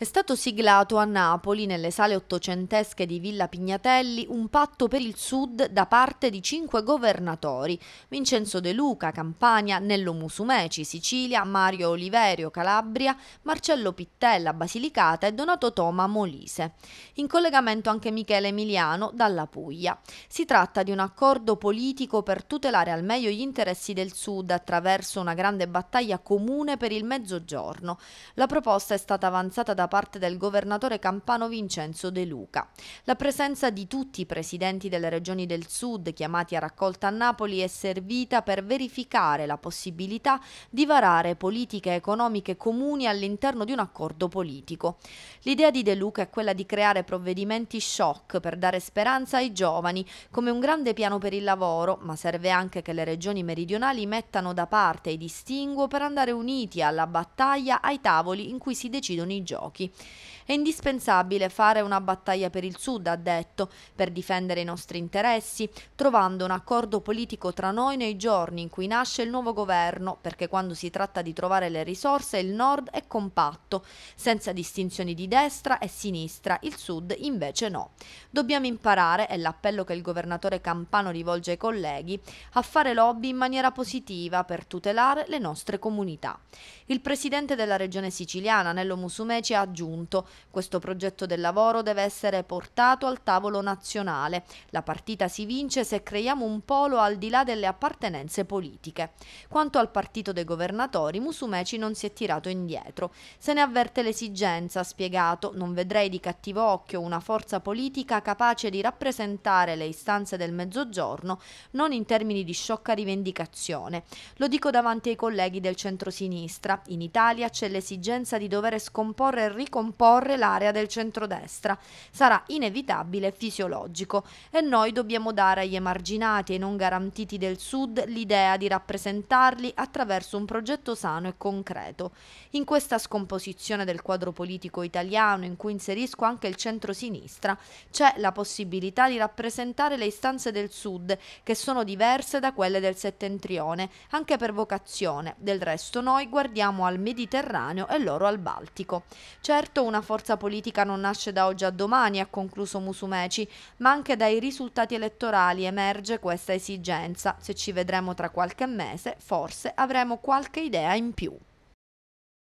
È stato siglato a Napoli, nelle sale ottocentesche di Villa Pignatelli, un patto per il Sud da parte di cinque governatori. Vincenzo De Luca, Campania, Nello Musumeci, Sicilia, Mario Oliverio, Calabria, Marcello Pittella, Basilicata e Donato Toma, Molise. In collegamento anche Michele Emiliano, dalla Puglia. Si tratta di un accordo politico per tutelare al meglio gli interessi del Sud attraverso una grande battaglia comune per il Mezzogiorno. La proposta è stata avanzata da parte del governatore campano Vincenzo De Luca. La presenza di tutti i presidenti delle regioni del sud chiamati a raccolta a Napoli è servita per verificare la possibilità di varare politiche economiche comuni all'interno di un accordo politico. L'idea di De Luca è quella di creare provvedimenti shock per dare speranza ai giovani, come un grande piano per il lavoro, ma serve anche che le regioni meridionali mettano da parte i distinguo per andare uniti alla battaglia ai tavoli in cui si decidono i giochi pochi. È indispensabile fare una battaglia per il Sud, ha detto, per difendere i nostri interessi, trovando un accordo politico tra noi nei giorni in cui nasce il nuovo governo, perché quando si tratta di trovare le risorse il Nord è compatto, senza distinzioni di destra e sinistra, il Sud invece no. Dobbiamo imparare, è l'appello che il governatore Campano rivolge ai colleghi, a fare lobby in maniera positiva per tutelare le nostre comunità. Il presidente della regione siciliana, Nello Musumeci, ha aggiunto. Questo progetto del lavoro deve essere portato al tavolo nazionale. La partita si vince se creiamo un polo al di là delle appartenenze politiche. Quanto al partito dei governatori, Musumeci non si è tirato indietro. Se ne avverte l'esigenza, ha spiegato, non vedrei di cattivo occhio una forza politica capace di rappresentare le istanze del Mezzogiorno, non in termini di sciocca rivendicazione. Lo dico davanti ai colleghi del centrosinistra. In Italia c'è l'esigenza di dover scomporre il ricomporre l'area del centrodestra. Sarà inevitabile e fisiologico e noi dobbiamo dare agli emarginati e non garantiti del Sud l'idea di rappresentarli attraverso un progetto sano e concreto. In questa scomposizione del quadro politico italiano, in cui inserisco anche il centro-sinistra, c'è la possibilità di rappresentare le istanze del Sud, che sono diverse da quelle del settentrione, anche per vocazione. Del resto noi guardiamo al Mediterraneo e loro al Baltico. Certo una forza politica non nasce da oggi a domani, ha concluso Musumeci, ma anche dai risultati elettorali emerge questa esigenza. Se ci vedremo tra qualche mese, forse avremo qualche idea in più.